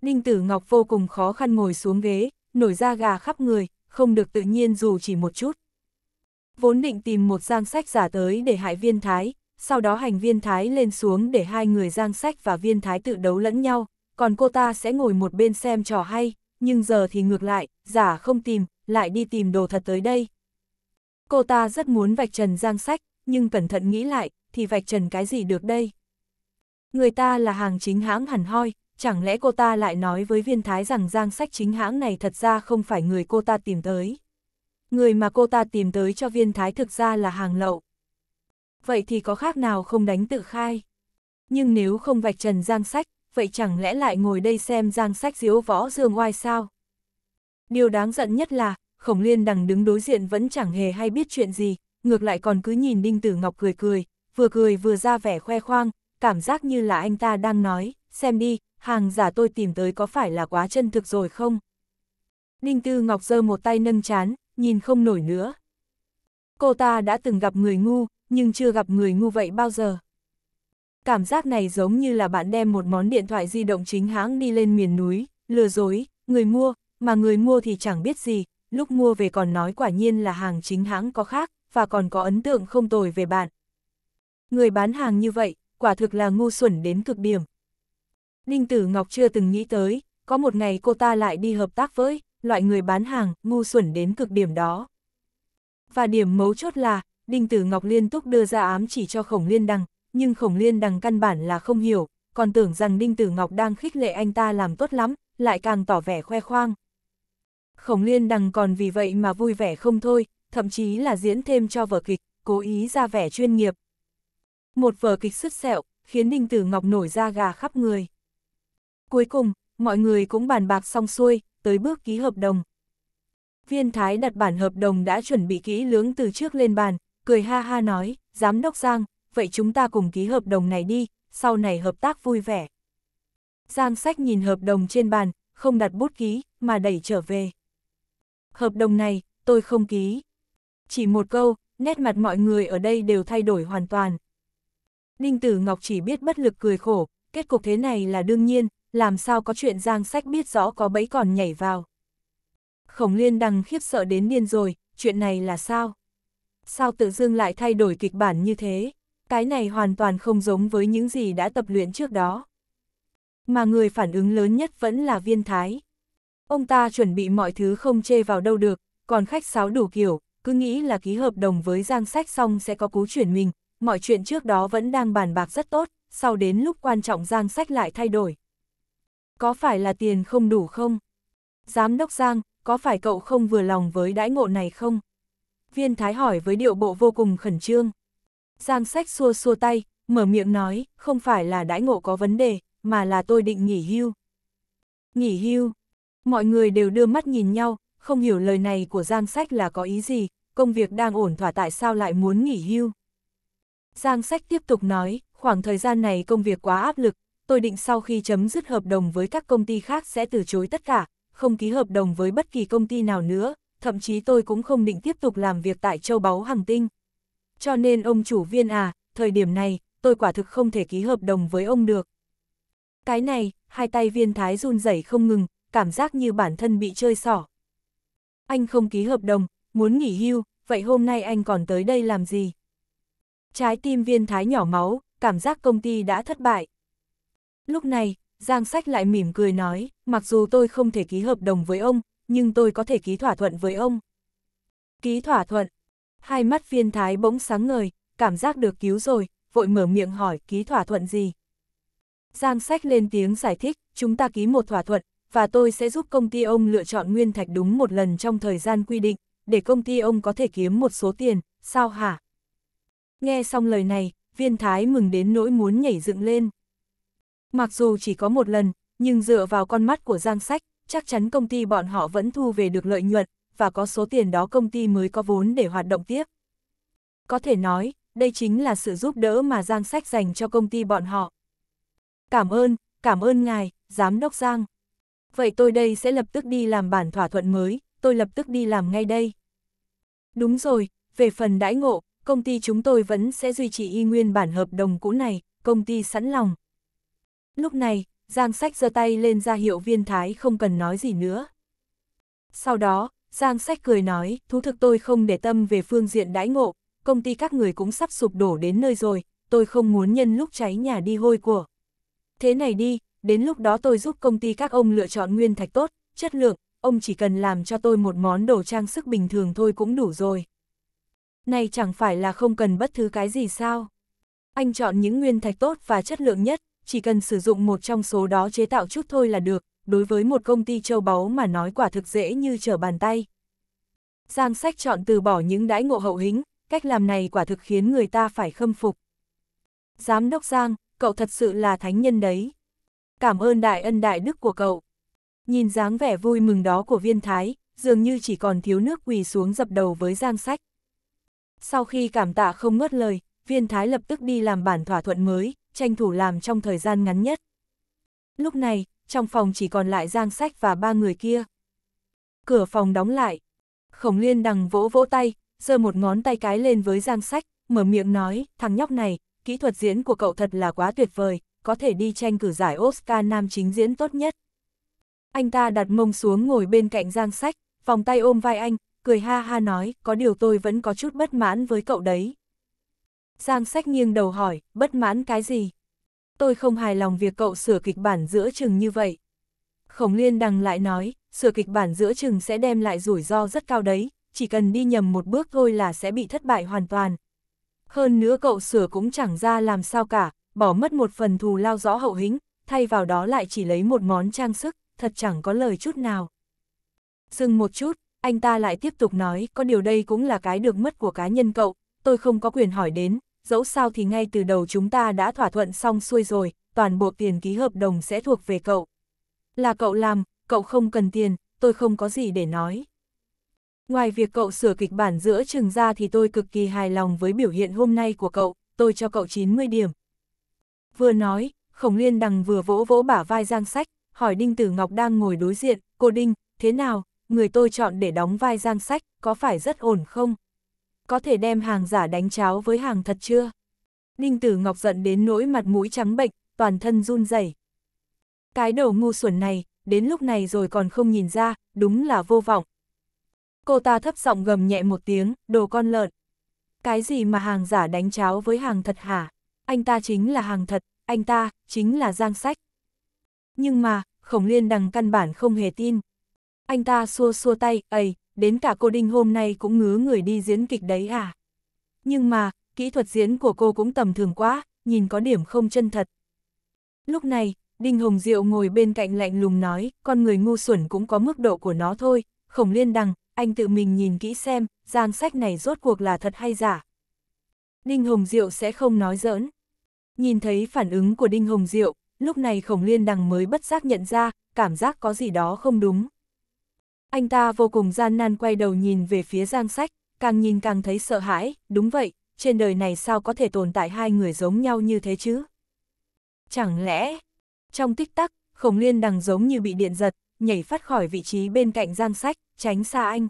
Đinh Tử Ngọc vô cùng khó khăn ngồi xuống ghế, nổi da gà khắp người, không được tự nhiên dù chỉ một chút. Vốn định tìm một giang sách giả tới để hại viên thái, sau đó hành viên thái lên xuống để hai người giang sách và viên thái tự đấu lẫn nhau, còn cô ta sẽ ngồi một bên xem trò hay, nhưng giờ thì ngược lại, giả không tìm, lại đi tìm đồ thật tới đây. Cô ta rất muốn vạch trần giang sách, nhưng cẩn thận nghĩ lại, thì vạch trần cái gì được đây? người ta là hàng chính hãng hẳn hoi, chẳng lẽ cô ta lại nói với viên thái rằng giang sách chính hãng này thật ra không phải người cô ta tìm tới. Người mà cô ta tìm tới cho viên thái thực ra là hàng lậu. Vậy thì có khác nào không đánh tự khai? Nhưng nếu không vạch trần giang sách, vậy chẳng lẽ lại ngồi đây xem giang sách diếu võ dương oai sao? Điều đáng giận nhất là, khổng liên đằng đứng đối diện vẫn chẳng hề hay biết chuyện gì, ngược lại còn cứ nhìn Đinh Tử Ngọc cười cười, vừa cười vừa ra vẻ khoe khoang, cảm giác như là anh ta đang nói, xem đi, hàng giả tôi tìm tới có phải là quá chân thực rồi không? Ninh Tư Ngọc giơ một tay nâng chán, nhìn không nổi nữa. Cô ta đã từng gặp người ngu, nhưng chưa gặp người ngu vậy bao giờ. Cảm giác này giống như là bạn đem một món điện thoại di động chính hãng đi lên miền núi, lừa dối, người mua, mà người mua thì chẳng biết gì, lúc mua về còn nói quả nhiên là hàng chính hãng có khác, và còn có ấn tượng không tồi về bạn. Người bán hàng như vậy, quả thực là ngu xuẩn đến cực điểm. Ninh Tử Ngọc chưa từng nghĩ tới, có một ngày cô ta lại đi hợp tác với, loại người bán hàng, ngu xuẩn đến cực điểm đó. Và điểm mấu chốt là, Đinh Tử Ngọc liên tục đưa ra ám chỉ cho Khổng Liên Đằng, nhưng Khổng Liên Đằng căn bản là không hiểu, còn tưởng rằng Đinh Tử Ngọc đang khích lệ anh ta làm tốt lắm, lại càng tỏ vẻ khoe khoang. Khổng Liên Đằng còn vì vậy mà vui vẻ không thôi, thậm chí là diễn thêm cho vở kịch, cố ý ra vẻ chuyên nghiệp, một vở kịch sứt sẹo, khiến Ninh Tử Ngọc nổi ra gà khắp người. Cuối cùng, mọi người cũng bàn bạc xong xuôi, tới bước ký hợp đồng. Viên Thái đặt bản hợp đồng đã chuẩn bị kỹ lưỡng từ trước lên bàn, cười ha ha nói, Giám đốc Giang, vậy chúng ta cùng ký hợp đồng này đi, sau này hợp tác vui vẻ. Giang sách nhìn hợp đồng trên bàn, không đặt bút ký, mà đẩy trở về. Hợp đồng này, tôi không ký. Chỉ một câu, nét mặt mọi người ở đây đều thay đổi hoàn toàn. Ninh Tử Ngọc chỉ biết bất lực cười khổ, kết cục thế này là đương nhiên, làm sao có chuyện giang sách biết rõ có bẫy còn nhảy vào. Khổng liên đằng khiếp sợ đến điên rồi, chuyện này là sao? Sao tự dưng lại thay đổi kịch bản như thế? Cái này hoàn toàn không giống với những gì đã tập luyện trước đó. Mà người phản ứng lớn nhất vẫn là viên thái. Ông ta chuẩn bị mọi thứ không chê vào đâu được, còn khách sáo đủ kiểu, cứ nghĩ là ký hợp đồng với giang sách xong sẽ có cú chuyển mình, mọi chuyện trước đó vẫn đang bàn bạc rất tốt, sau đến lúc quan trọng Giang sách lại thay đổi. Có phải là tiền không đủ không? Giám đốc Giang, có phải cậu không vừa lòng với đãi ngộ này không? Viên Thái hỏi với điệu bộ vô cùng khẩn trương. Giang sách xua xua tay, mở miệng nói, không phải là đãi ngộ có vấn đề, mà là tôi định nghỉ hưu. Nghỉ hưu. Mọi người đều đưa mắt nhìn nhau, không hiểu lời này của Giang sách là có ý gì, công việc đang ổn thỏa tại sao lại muốn nghỉ hưu. Giang Sách tiếp tục nói, khoảng thời gian này công việc quá áp lực, tôi định sau khi chấm dứt hợp đồng với các công ty khác sẽ từ chối tất cả, không ký hợp đồng với bất kỳ công ty nào nữa, thậm chí tôi cũng không định tiếp tục làm việc tại châu báu hàng tinh. Cho nên ông chủ viên à, thời điểm này, tôi quả thực không thể ký hợp đồng với ông được. Cái này, hai tay viên thái run rẩy không ngừng, cảm giác như bản thân bị chơi xỏ. Anh không ký hợp đồng, muốn nghỉ hưu, vậy hôm nay anh còn tới đây làm gì? Trái tim viên thái nhỏ máu, cảm giác công ty đã thất bại. Lúc này, Giang Sách lại mỉm cười nói, mặc dù tôi không thể ký hợp đồng với ông, nhưng tôi có thể ký thỏa thuận với ông. Ký thỏa thuận. Hai mắt viên thái bỗng sáng ngời, cảm giác được cứu rồi, vội mở miệng hỏi ký thỏa thuận gì. Giang Sách lên tiếng giải thích, chúng ta ký một thỏa thuận, và tôi sẽ giúp công ty ông lựa chọn nguyên thạch đúng một lần trong thời gian quy định, để công ty ông có thể kiếm một số tiền, sao hả? Nghe xong lời này, viên thái mừng đến nỗi muốn nhảy dựng lên. Mặc dù chỉ có một lần, nhưng dựa vào con mắt của Giang Sách, chắc chắn công ty bọn họ vẫn thu về được lợi nhuận, và có số tiền đó công ty mới có vốn để hoạt động tiếp. Có thể nói, đây chính là sự giúp đỡ mà Giang Sách dành cho công ty bọn họ. Cảm ơn, cảm ơn ngài, Giám đốc Giang. Vậy tôi đây sẽ lập tức đi làm bản thỏa thuận mới, tôi lập tức đi làm ngay đây. Đúng rồi, về phần đãi ngộ, công ty chúng tôi vẫn sẽ duy trì y nguyên bản hợp đồng cũ này, công ty sẵn lòng. Lúc này, Giang Sách giơ tay lên ra hiệu viên thái không cần nói gì nữa. Sau đó, Giang Sách cười nói, thú thực tôi không để tâm về phương diện đãi ngộ, công ty các người cũng sắp sụp đổ đến nơi rồi, tôi không muốn nhân lúc cháy nhà đi hôi của. Thế này đi, đến lúc đó tôi giúp công ty các ông lựa chọn nguyên thạch tốt, chất lượng, ông chỉ cần làm cho tôi một món đồ trang sức bình thường thôi cũng đủ rồi. Này chẳng phải là không cần bất thứ cái gì sao? Anh chọn những nguyên thạch tốt và chất lượng nhất, chỉ cần sử dụng một trong số đó chế tạo chút thôi là được, đối với một công ty châu báu mà nói quả thực dễ như trở bàn tay. Giang sách chọn từ bỏ những đãi ngộ hậu hĩnh, cách làm này quả thực khiến người ta phải khâm phục. Giám đốc Giang, cậu thật sự là thánh nhân đấy. Cảm ơn đại ân đại đức của cậu. Nhìn dáng vẻ vui mừng đó của viên thái, dường như chỉ còn thiếu nước quỳ xuống dập đầu với Giang sách. Sau khi cảm tạ không ngớt lời, viên thái lập tức đi làm bản thỏa thuận mới, tranh thủ làm trong thời gian ngắn nhất. Lúc này, trong phòng chỉ còn lại Giang Sách và ba người kia. Cửa phòng đóng lại. Khổng Liên đằng vỗ vỗ tay, giơ một ngón tay cái lên với Giang Sách, mở miệng nói, thằng nhóc này, kỹ thuật diễn của cậu thật là quá tuyệt vời, có thể đi tranh cử giải Oscar nam chính diễn tốt nhất. Anh ta đặt mông xuống ngồi bên cạnh Giang Sách, vòng tay ôm vai anh, cười ha ha nói, có điều tôi vẫn có chút bất mãn với cậu đấy. Giang sách nghiêng đầu hỏi, bất mãn cái gì? Tôi không hài lòng việc cậu sửa kịch bản giữa chừng như vậy. Khổng liên đằng lại nói, sửa kịch bản giữa chừng sẽ đem lại rủi ro rất cao đấy, chỉ cần đi nhầm một bước thôi là sẽ bị thất bại hoàn toàn. Hơn nữa cậu sửa cũng chẳng ra làm sao cả, bỏ mất một phần thù lao rõ hậu hĩnh, thay vào đó lại chỉ lấy một món trang sức, thật chẳng có lời chút nào. Dừng một chút, anh ta lại tiếp tục nói, có điều đây cũng là cái được mất của cá nhân cậu, tôi không có quyền hỏi đến, dẫu sao thì ngay từ đầu chúng ta đã thỏa thuận xong xuôi rồi, toàn bộ tiền ký hợp đồng sẽ thuộc về cậu. Là cậu làm, cậu không cần tiền, tôi không có gì để nói. Ngoài việc cậu sửa kịch bản giữa chừng ra thì tôi cực kỳ hài lòng với biểu hiện hôm nay của cậu, tôi cho cậu 90 điểm. Vừa nói, Khổng Liên Đằng vừa vỗ vỗ bả vai Giang Sách, hỏi Đinh Tử Ngọc đang ngồi đối diện, cô Đinh, thế nào, người tôi chọn để đóng vai giang sách, có phải rất ổn không? Có thể đem hàng giả đánh cháo với hàng thật chưa? Ninh Tử Ngọc giận đến nỗi mặt mũi trắng bệnh, toàn thân run rẩy. Cái đầu ngu xuẩn này, đến lúc này rồi còn không nhìn ra, đúng là vô vọng. Cô ta thấp giọng gầm nhẹ một tiếng, đồ con lợn. Cái gì mà hàng giả đánh cháo với hàng thật hả? Anh ta chính là hàng thật, anh ta, chính là giang sách. Nhưng mà, khổng liên đằng căn bản không hề tin, anh ta xua xua tay, ầy, đến cả cô Đinh hôm nay cũng ngứa người đi diễn kịch đấy à. Nhưng mà, kỹ thuật diễn của cô cũng tầm thường quá, nhìn có điểm không chân thật. Lúc này, Đinh Hồng Diệu ngồi bên cạnh lạnh lùng nói, con người ngu xuẩn cũng có mức độ của nó thôi, khổng liên đằng, anh tự mình nhìn kỹ xem, giang sách này rốt cuộc là thật hay giả. Đinh Hồng Diệu sẽ không nói giỡn. Nhìn thấy phản ứng của Đinh Hồng Diệu, lúc này khổng liên đằng mới bất giác nhận ra, cảm giác có gì đó không đúng. Anh ta vô cùng gian nan quay đầu nhìn về phía Giang Sách, càng nhìn càng thấy sợ hãi, đúng vậy, trên đời này sao có thể tồn tại hai người giống nhau như thế chứ? Chẳng lẽ, trong tích tắc, khổng liên đằng giống như bị điện giật, nhảy phát khỏi vị trí bên cạnh Giang Sách, tránh xa anh.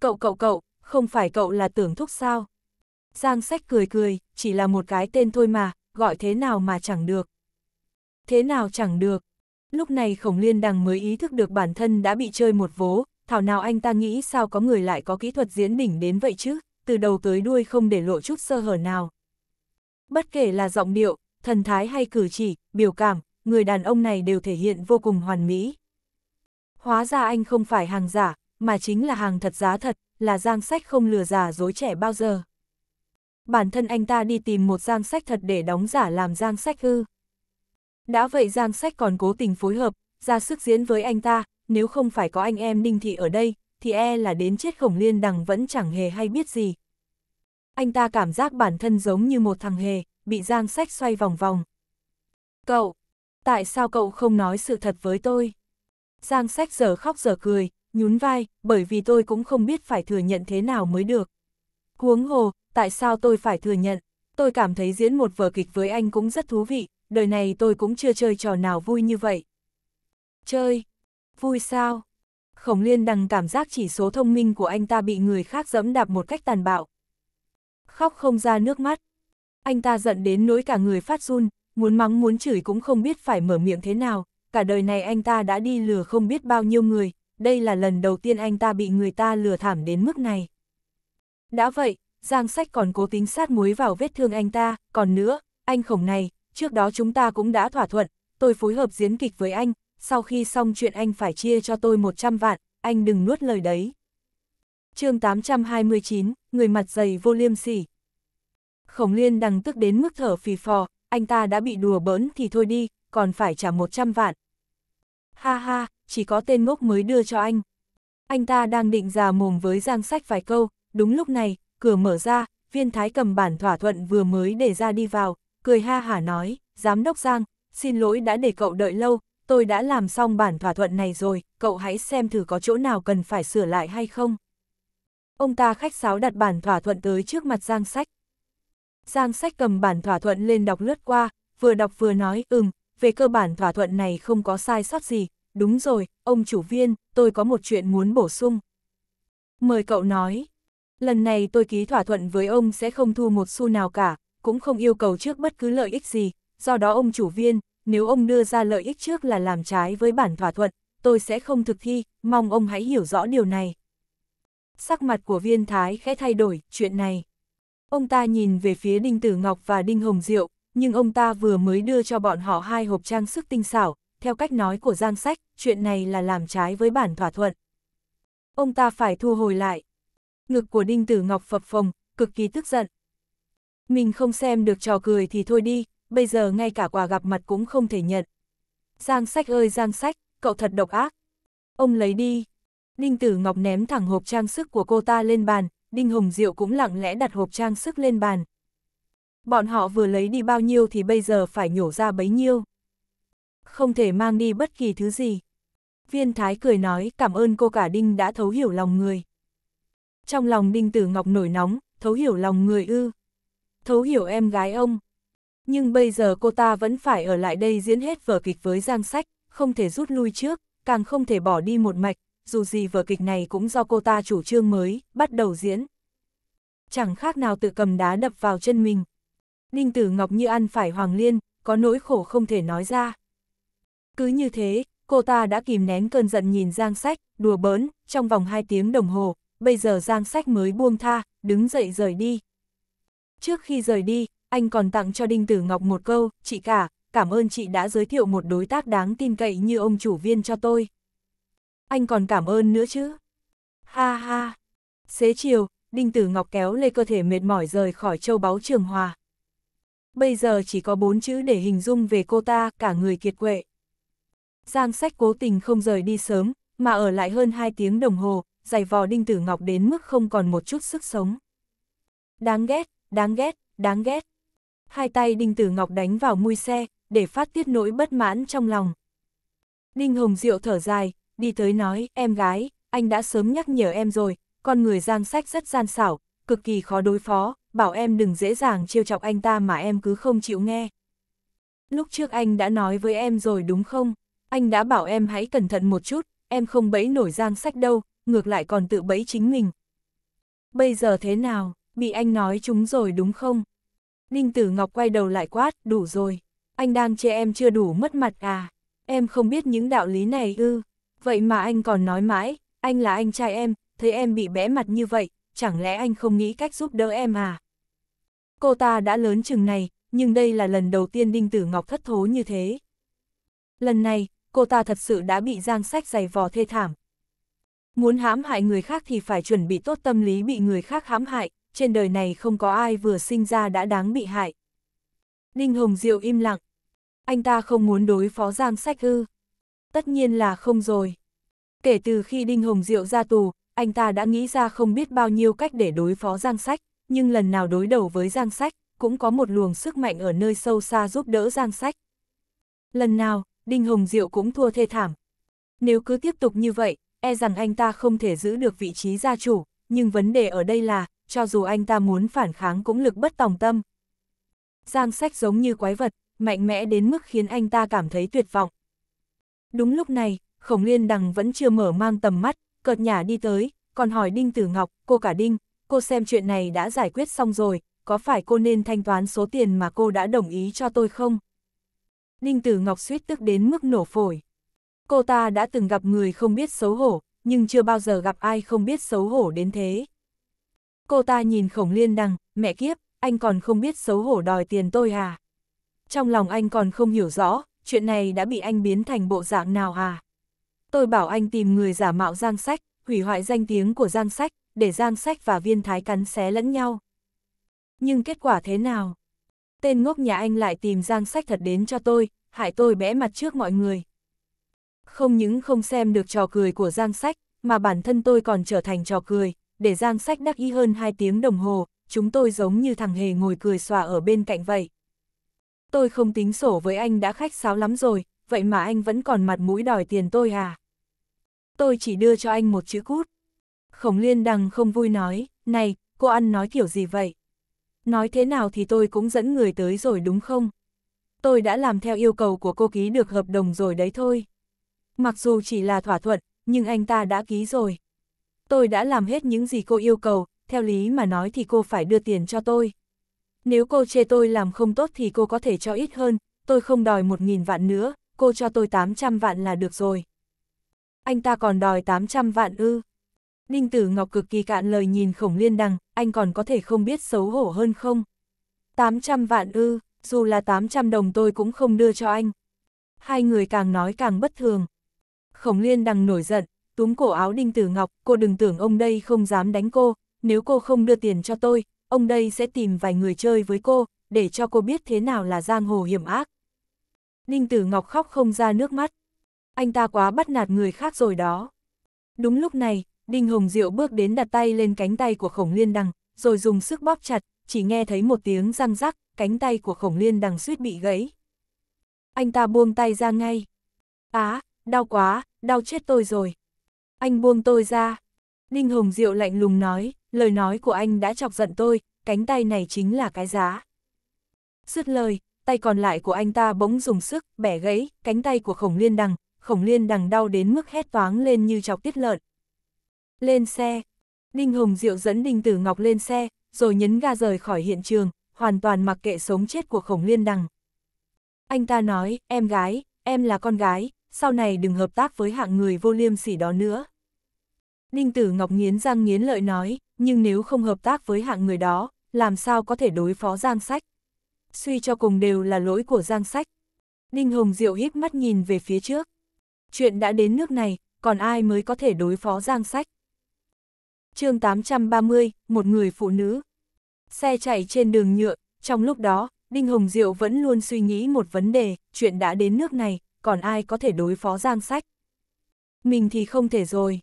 Cậu cậu cậu, không phải cậu là tưởng thúc sao? Giang Sách cười cười, chỉ là một cái tên thôi mà, gọi thế nào mà chẳng được. Thế nào chẳng được, lúc này khổng liên đằng mới ý thức được bản thân đã bị chơi một vố, thảo nào anh ta nghĩ sao có người lại có kỹ thuật diễn đỉnh đến vậy chứ, từ đầu tới đuôi không để lộ chút sơ hở nào. Bất kể là giọng điệu, thần thái hay cử chỉ, biểu cảm, người đàn ông này đều thể hiện vô cùng hoàn mỹ. Hóa ra anh không phải hàng giả, mà chính là hàng thật giá thật, là giang sách không lừa giả dối trẻ bao giờ. Bản thân anh ta đi tìm một giang sách thật để đóng giả làm giang sách hư đã vậy Giang Sách còn cố tình phối hợp, ra sức diễn với anh ta, nếu không phải có anh em Ninh Thị ở đây, thì e là đến chết khổng liên đằng vẫn chẳng hề hay biết gì. Anh ta cảm giác bản thân giống như một thằng hề, bị Giang Sách xoay vòng vòng. Cậu, tại sao cậu không nói sự thật với tôi? Giang Sách giờ khóc giờ cười, nhún vai, bởi vì tôi cũng không biết phải thừa nhận thế nào mới được. Huống hồ, tại sao tôi phải thừa nhận? Tôi cảm thấy diễn một vở kịch với anh cũng rất thú vị, đời này tôi cũng chưa chơi trò nào vui như vậy. Chơi? Vui sao? Khổng Liên Đằng cảm giác chỉ số thông minh của anh ta bị người khác dẫm đạp một cách tàn bạo. Khóc không ra nước mắt. Anh ta giận đến nỗi cả người phát run, muốn mắng muốn chửi cũng không biết phải mở miệng thế nào, cả đời này anh ta đã đi lừa không biết bao nhiêu người, đây là lần đầu tiên anh ta bị người ta lừa thảm đến mức này. Đã vậy, Giang Sách còn cố tính sát muối vào vết thương anh ta, còn nữa, anh khổng này, trước đó chúng ta cũng đã thỏa thuận, tôi phối hợp diễn kịch với anh, sau khi xong chuyện anh phải chia cho tôi 100 vạn, anh đừng nuốt lời đấy. chương 829, người mặt dày vô liêm sỉ. Khổng Liên đằng tức đến mức thở phì phò, anh ta đã bị đùa bỡn thì thôi đi, còn phải trả 100 vạn. Ha ha, chỉ có tên ngốc mới đưa cho anh. Anh ta đang định già mồm với giang sách vài câu, đúng lúc này, cửa mở ra, viên thái cầm bản thỏa thuận vừa mới để ra đi vào, cười ha hả nói, Giám đốc Giang, xin lỗi đã để cậu đợi lâu, tôi đã làm xong bản thỏa thuận này rồi, cậu hãy xem thử có chỗ nào cần phải sửa lại hay không. Ông ta khách sáo đặt bản thỏa thuận tới trước mặt Giang Sách. Giang Sách cầm bản thỏa thuận lên đọc lướt qua, vừa đọc vừa nói, ừm, về cơ bản thỏa thuận này không có sai sót gì, đúng rồi, ông chủ viên, tôi có một chuyện muốn bổ sung. Mời cậu nói, lần này tôi ký thỏa thuận với ông sẽ không thu một xu nào cả, cũng không yêu cầu trước bất cứ lợi ích gì, do đó ông chủ viên, nếu ông đưa ra lợi ích trước là làm trái với bản thỏa thuận, tôi sẽ không thực thi, mong ông hãy hiểu rõ điều này. Sắc mặt của viên thái khẽ thay đổi, chuyện này. Ông ta nhìn về phía Đinh Tử Ngọc và Đinh Hồng Diệu, nhưng ông ta vừa mới đưa cho bọn họ hai hộp trang sức tinh xảo, theo cách nói của Giang Sách, chuyện này là làm trái với bản thỏa thuận. Ông ta phải thu hồi lại. Ngực của Đinh Tử Ngọc phập phồng, cực kỳ tức giận, mình không xem được trò cười thì thôi đi, bây giờ ngay cả quà gặp mặt cũng không thể nhận. Giang sách ơi Giang sách, cậu thật độc ác. Ông lấy đi. Đinh Tử Ngọc ném thẳng hộp trang sức của cô ta lên bàn, Đinh Hồng Diệu cũng lặng lẽ đặt hộp trang sức lên bàn. Bọn họ vừa lấy đi bao nhiêu thì bây giờ phải nhổ ra bấy nhiêu. Không thể mang đi bất kỳ thứ gì. Viên Thái cười nói cảm ơn cô cả Đinh đã thấu hiểu lòng người. Trong lòng Đinh Tử Ngọc nổi nóng, thấu hiểu lòng người ư thấu hiểu em gái ông. Nhưng bây giờ cô ta vẫn phải ở lại đây diễn hết vở kịch với Giang Sách, không thể rút lui trước, càng không thể bỏ đi một mạch, dù gì vở kịch này cũng do cô ta chủ trương mới, bắt đầu diễn. Chẳng khác nào tự cầm đá đập vào chân mình. Ninh Tử Ngọc như ăn phải Hoàng Liên, có nỗi khổ không thể nói ra. Cứ như thế, cô ta đã kìm nén cơn giận nhìn Giang Sách, đùa bỡn, trong vòng 2 tiếng đồng hồ, bây giờ Giang Sách mới buông tha, đứng dậy rời đi, Trước khi rời đi, anh còn tặng cho Đinh Tử Ngọc một câu, chị cả, cảm ơn chị đã giới thiệu một đối tác đáng tin cậy như ông chủ viên cho tôi. Anh còn cảm ơn nữa chứ. Ha ha. Xế chiều, Đinh Tử Ngọc kéo lê cơ thể mệt mỏi rời khỏi châu báu trường hòa. Bây giờ chỉ có bốn chữ để hình dung về cô ta, cả người kiệt quệ. Giang sách cố tình không rời đi sớm, mà ở lại hơn hai tiếng đồng hồ, giày vò Đinh Tử Ngọc đến mức không còn một chút sức sống. Đáng ghét, đáng ghét, đáng ghét. Hai tay Đinh Tử Ngọc đánh vào mui xe, để phát tiết nỗi bất mãn trong lòng. Đinh Hồng Diệu thở dài, đi tới nói, em gái, anh đã sớm nhắc nhở em rồi, con người giang sách rất gian xảo, cực kỳ khó đối phó, bảo em đừng dễ dàng trêu chọc anh ta mà em cứ không chịu nghe. Lúc trước anh đã nói với em rồi đúng không? Anh đã bảo em hãy cẩn thận một chút, em không bẫy nổi giang sách đâu, ngược lại còn tự bẫy chính mình. Bây giờ thế nào? bị anh nói chúng rồi đúng không? Ninh Tử Ngọc quay đầu lại quát, đủ rồi, anh đang chê em chưa đủ mất mặt à, em không biết những đạo lý này ư, vậy mà anh còn nói mãi, anh là anh trai em, thấy em bị bẽ mặt như vậy, chẳng lẽ anh không nghĩ cách giúp đỡ em à? Cô ta đã lớn chừng này, nhưng đây là lần đầu tiên Đinh Tử Ngọc thất thố như thế. Lần này, cô ta thật sự đã bị giang sách giày vò thê thảm. Muốn hãm hại người khác thì phải chuẩn bị tốt tâm lý bị người khác hãm hại, trên đời này không có ai vừa sinh ra đã đáng bị hại. Đinh Hồng Diệu im lặng. Anh ta không muốn đối phó Giang Sách hư. Tất nhiên là không rồi. Kể từ khi Đinh Hồng Diệu ra tù, anh ta đã nghĩ ra không biết bao nhiêu cách để đối phó Giang Sách, nhưng lần nào đối đầu với Giang Sách, cũng có một luồng sức mạnh ở nơi sâu xa giúp đỡ Giang Sách. Lần nào, Đinh Hồng Diệu cũng thua thê thảm. Nếu cứ tiếp tục như vậy, e rằng anh ta không thể giữ được vị trí gia chủ, nhưng vấn đề ở đây là, cho dù anh ta muốn phản kháng cũng lực bất tòng tâm. Giang sách giống như quái vật, mạnh mẽ đến mức khiến anh ta cảm thấy tuyệt vọng. Đúng lúc này, Khổng Liên Đằng vẫn chưa mở mang tầm mắt, cợt nhả đi tới, còn hỏi Đinh Tử Ngọc, cô cả Đinh, cô xem chuyện này đã giải quyết xong rồi, có phải cô nên thanh toán số tiền mà cô đã đồng ý cho tôi không? Đinh Tử Ngọc suýt tức đến mức nổ phổi. Cô ta đã từng gặp người không biết xấu hổ, nhưng chưa bao giờ gặp ai không biết xấu hổ đến thế cô ta nhìn khổng liên đằng, mẹ kiếp, anh còn không biết xấu hổ đòi tiền tôi à? Trong lòng anh còn không hiểu rõ, chuyện này đã bị anh biến thành bộ dạng nào à? Tôi bảo anh tìm người giả mạo Giang Sách, hủy hoại danh tiếng của Giang Sách, để Giang Sách và Viên Thái cắn xé lẫn nhau. Nhưng kết quả thế nào? Tên ngốc nhà anh lại tìm Giang Sách thật đến cho tôi, hại tôi bẽ mặt trước mọi người. Không những không xem được trò cười của Giang Sách, mà bản thân tôi còn trở thành trò cười, để Giang Sách đắc ý hơn 2 tiếng đồng hồ, chúng tôi giống như thằng hề ngồi cười xòa ở bên cạnh vậy. Tôi không tính sổ với anh đã khách sáo lắm rồi, vậy mà anh vẫn còn mặt mũi đòi tiền tôi à? Tôi chỉ đưa cho anh một chữ cút. Khổng Liên Đằng không vui nói, này, cô ăn nói kiểu gì vậy? Nói thế nào thì tôi cũng dẫn người tới rồi đúng không? Tôi đã làm theo yêu cầu của cô ký được hợp đồng rồi đấy thôi. Mặc dù chỉ là thỏa thuận, nhưng anh ta đã ký rồi tôi đã làm hết những gì cô yêu cầu, theo lý mà nói thì cô phải đưa tiền cho tôi. Nếu cô chê tôi làm không tốt thì cô có thể cho ít hơn, tôi không đòi 1.000 vạn nữa, cô cho tôi 800 vạn là được rồi. Anh ta còn đòi 800 vạn ư. Ninh Tử Ngọc cực kỳ cạn lời nhìn khổng liên đằng, anh còn có thể không biết xấu hổ hơn không? 800 vạn ư, dù là 800 đồng tôi cũng không đưa cho anh. Hai người càng nói càng bất thường. Khổng liên đằng nổi giận, túm cổ áo Đinh Tử Ngọc, cô đừng tưởng ông đây không dám đánh cô, nếu cô không đưa tiền cho tôi, ông đây sẽ tìm vài người chơi với cô, để cho cô biết thế nào là giang hồ hiểm ác. Đinh Tử Ngọc khóc không ra nước mắt. Anh ta quá bắt nạt người khác rồi đó. Đúng lúc này, Đinh Hồng Diệu bước đến đặt tay lên cánh tay của Khổng Liên Đằng, rồi dùng sức bóp chặt, chỉ nghe thấy một tiếng răng rắc, cánh tay của Khổng Liên Đằng suýt bị gãy. Anh ta buông tay ra ngay. Á, à, đau quá, đau chết tôi rồi anh buông tôi ra. Ninh Hồng Diệu lạnh lùng nói, lời nói của anh đã chọc giận tôi, cánh tay này chính là cái giá. Dứt lời, tay còn lại của anh ta bỗng dùng sức, bẻ gãy, cánh tay của khổng liên đằng, khổng liên đằng đau đến mức hét toáng lên như chọc tiết lợn. Lên xe, Đinh Hồng Diệu dẫn Đinh Tử Ngọc lên xe, rồi nhấn ga rời khỏi hiện trường, hoàn toàn mặc kệ sống chết của khổng liên đằng. Anh ta nói, em gái, em là con gái, sau này đừng hợp tác với hạng người vô liêm sỉ đó nữa. Ninh Tử Ngọc nghiến răng nghiến lợi nói, nhưng nếu không hợp tác với hạng người đó, làm sao có thể đối phó Giang Sách? Suy cho cùng đều là lỗi của Giang Sách. Ninh Hồng Diệu híp mắt nhìn về phía trước. Chuyện đã đến nước này, còn ai mới có thể đối phó Giang Sách? chương 830, một người phụ nữ. Xe chạy trên đường nhựa, trong lúc đó, Đinh Hồng Diệu vẫn luôn suy nghĩ một vấn đề, chuyện đã đến nước này, còn ai có thể đối phó Giang Sách? Mình thì không thể rồi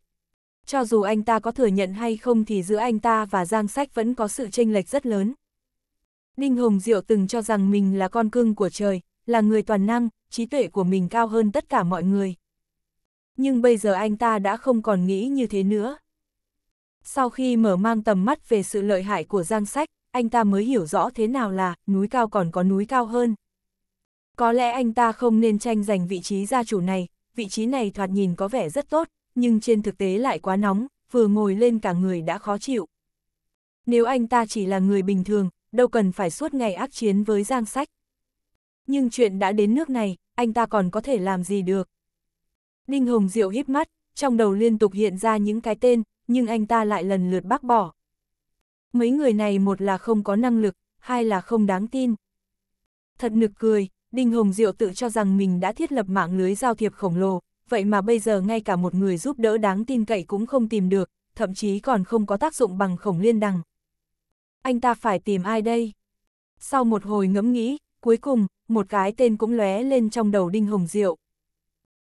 cho dù anh ta có thừa nhận hay không thì giữa anh ta và Giang Sách vẫn có sự chênh lệch rất lớn. Đinh Hồng Diệu từng cho rằng mình là con cưng của trời, là người toàn năng, trí tuệ của mình cao hơn tất cả mọi người. Nhưng bây giờ anh ta đã không còn nghĩ như thế nữa. Sau khi mở mang tầm mắt về sự lợi hại của Giang Sách, anh ta mới hiểu rõ thế nào là núi cao còn có núi cao hơn. Có lẽ anh ta không nên tranh giành vị trí gia chủ này, vị trí này thoạt nhìn có vẻ rất tốt, nhưng trên thực tế lại quá nóng, vừa ngồi lên cả người đã khó chịu. Nếu anh ta chỉ là người bình thường, đâu cần phải suốt ngày ác chiến với Giang Sách. Nhưng chuyện đã đến nước này, anh ta còn có thể làm gì được. Đinh Hồng Diệu hít mắt, trong đầu liên tục hiện ra những cái tên, nhưng anh ta lại lần lượt bác bỏ. Mấy người này một là không có năng lực, hai là không đáng tin. Thật nực cười, Đinh Hồng Diệu tự cho rằng mình đã thiết lập mạng lưới giao thiệp khổng lồ, vậy mà bây giờ ngay cả một người giúp đỡ đáng tin cậy cũng không tìm được, thậm chí còn không có tác dụng bằng khổng liên đằng. Anh ta phải tìm ai đây? Sau một hồi ngẫm nghĩ, cuối cùng, một cái tên cũng lóe lên trong đầu Đinh Hồng Diệu.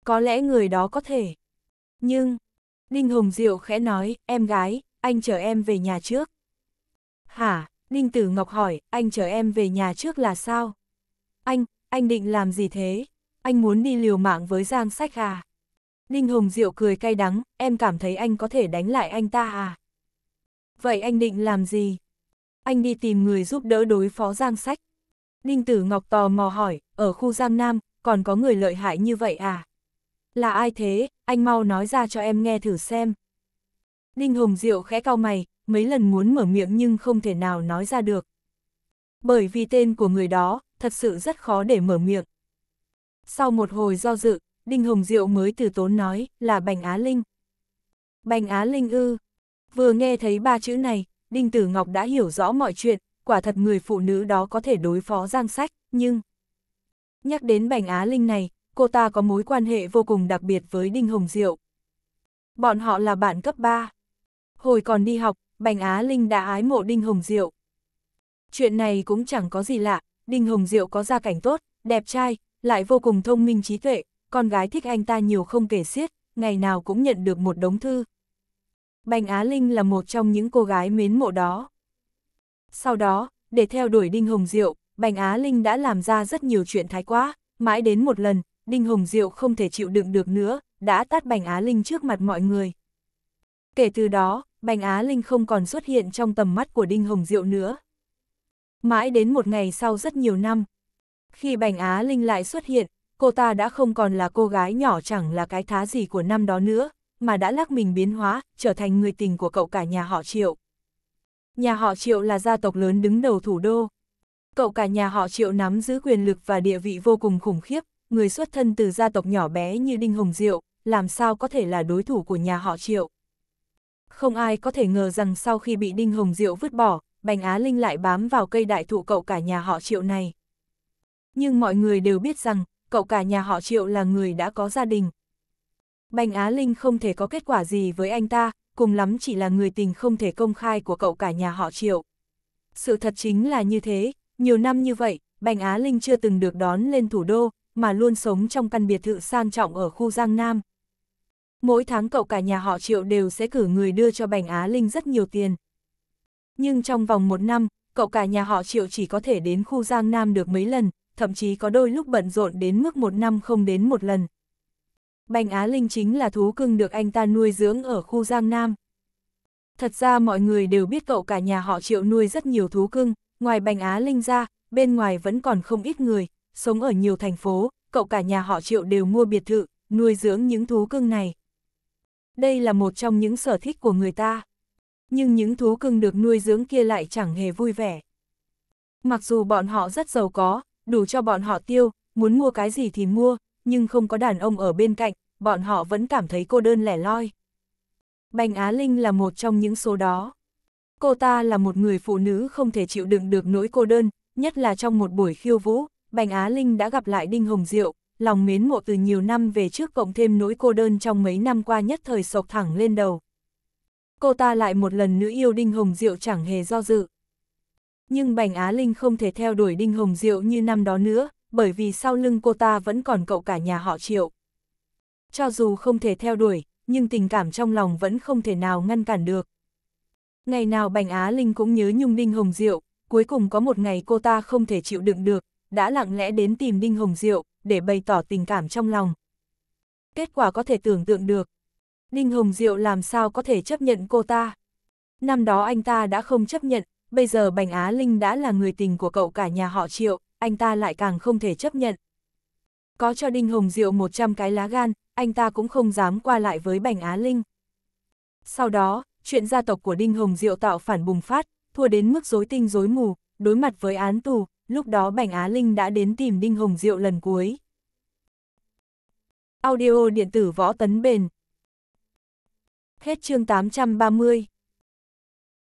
Có lẽ người đó có thể. Nhưng, Đinh Hồng Diệu khẽ nói, em gái, anh chờ em về nhà trước. Hả, Đinh Tử Ngọc hỏi, anh chờ em về nhà trước là sao? Anh, anh định làm gì thế? Anh muốn đi liều mạng với Giang Sách à? Ninh Hồng Diệu cười cay đắng, em cảm thấy anh có thể đánh lại anh ta à? Vậy anh định làm gì? Anh đi tìm người giúp đỡ đối phó Giang Sách. Ninh Tử Ngọc tò mò hỏi, ở khu Giang Nam, còn có người lợi hại như vậy à? Là ai thế, anh mau nói ra cho em nghe thử xem. Ninh Hồng Diệu khẽ cao mày, mấy lần muốn mở miệng nhưng không thể nào nói ra được. Bởi vì tên của người đó, thật sự rất khó để mở miệng. Sau một hồi do dự, Đinh Hồng Diệu mới từ tốn nói, là Bành Á Linh. Bành Á Linh ư. Vừa nghe thấy ba chữ này, Đinh Tử Ngọc đã hiểu rõ mọi chuyện, quả thật người phụ nữ đó có thể đối phó giang sách, nhưng... Nhắc đến Bành Á Linh này, cô ta có mối quan hệ vô cùng đặc biệt với Đinh Hồng Diệu. Bọn họ là bạn cấp 3. Hồi còn đi học, Bành Á Linh đã ái mộ Đinh Hồng Diệu. Chuyện này cũng chẳng có gì lạ, Đinh Hồng Diệu có gia cảnh tốt, đẹp trai, lại vô cùng thông minh trí tuệ, con gái thích anh ta nhiều không kể xiết, ngày nào cũng nhận được một đống thư. Bành Á Linh là một trong những cô gái mến mộ đó. Sau đó, để theo đuổi Đinh Hồng Diệu, Bành Á Linh đã làm ra rất nhiều chuyện thái quá, mãi đến một lần, Đinh Hồng Diệu không thể chịu đựng được nữa, đã tát Bành Á Linh trước mặt mọi người. Kể từ đó, Bành Á Linh không còn xuất hiện trong tầm mắt của Đinh Hồng Diệu nữa. Mãi đến một ngày sau rất nhiều năm, khi Bành Á Linh lại xuất hiện, cô ta đã không còn là cô gái nhỏ chẳng là cái thá gì của năm đó nữa, mà đã lắc mình biến hóa, trở thành người tình của cậu cả nhà họ Triệu. Nhà họ Triệu là gia tộc lớn đứng đầu thủ đô. Cậu cả nhà họ Triệu nắm giữ quyền lực và địa vị vô cùng khủng khiếp, người xuất thân từ gia tộc nhỏ bé như Đinh Hồng Diệu, làm sao có thể là đối thủ của nhà họ Triệu. Không ai có thể ngờ rằng sau khi bị Đinh Hồng Diệu vứt bỏ, Bành Á Linh lại bám vào cây đại thụ cậu cả nhà họ Triệu này. Nhưng mọi người đều biết rằng, cậu cả nhà họ Triệu là người đã có gia đình. Bành Á Linh không thể có kết quả gì với anh ta, cùng lắm chỉ là người tình không thể công khai của cậu cả nhà họ Triệu. Sự thật chính là như thế, nhiều năm như vậy, Bành Á Linh chưa từng được đón lên thủ đô, mà luôn sống trong căn biệt thự sang trọng ở khu Giang Nam. Mỗi tháng cậu cả nhà họ Triệu đều sẽ cử người đưa cho Bành Á Linh rất nhiều tiền. Nhưng trong vòng một năm, cậu cả nhà họ Triệu chỉ có thể đến khu Giang Nam được mấy lần, thậm chí có đôi lúc bận rộn đến mức một năm không đến một lần. Bành Á Linh chính là thú cưng được anh ta nuôi dưỡng ở khu Giang Nam. Thật ra mọi người đều biết cậu cả nhà họ triệu nuôi rất nhiều thú cưng, ngoài Bành Á Linh ra, bên ngoài vẫn còn không ít người, sống ở nhiều thành phố, cậu cả nhà họ triệu đều mua biệt thự, nuôi dưỡng những thú cưng này. Đây là một trong những sở thích của người ta. Nhưng những thú cưng được nuôi dưỡng kia lại chẳng hề vui vẻ. Mặc dù bọn họ rất giàu có, đủ cho bọn họ tiêu, muốn mua cái gì thì mua, nhưng không có đàn ông ở bên cạnh, bọn họ vẫn cảm thấy cô đơn lẻ loi. Bành Á Linh là một trong những số đó. Cô ta là một người phụ nữ không thể chịu đựng được nỗi cô đơn, nhất là trong một buổi khiêu vũ, Bành Á Linh đã gặp lại Đinh Hồng Diệu, lòng mến mộ từ nhiều năm về trước cộng thêm nỗi cô đơn trong mấy năm qua nhất thời sộc thẳng lên đầu. Cô ta lại một lần nữa yêu Đinh Hồng Diệu chẳng hề do dự. Nhưng Bành Á Linh không thể theo đuổi Đinh Hồng Diệu như năm đó nữa, bởi vì sau lưng cô ta vẫn còn cậu cả nhà họ Triệu. Cho dù không thể theo đuổi, nhưng tình cảm trong lòng vẫn không thể nào ngăn cản được. Ngày nào Bành Á Linh cũng nhớ nhung Đinh Hồng Diệu, cuối cùng có một ngày cô ta không thể chịu đựng được, đã lặng lẽ đến tìm Đinh Hồng Diệu, để bày tỏ tình cảm trong lòng. Kết quả có thể tưởng tượng được. Đinh Hồng Diệu làm sao có thể chấp nhận cô ta? Năm đó anh ta đã không chấp nhận, bây giờ Bành Á Linh đã là người tình của cậu cả nhà họ Triệu, anh ta lại càng không thể chấp nhận. Có cho Đinh Hồng Diệu 100 cái lá gan, anh ta cũng không dám qua lại với Bành Á Linh. Sau đó, chuyện gia tộc của Đinh Hồng Diệu tạo phản bùng phát, thua đến mức rối tinh rối mù, đối mặt với án tù, lúc đó Bành Á Linh đã đến tìm Đinh Hồng Diệu lần cuối. Audio điện tử võ tấn bền Hết chương 830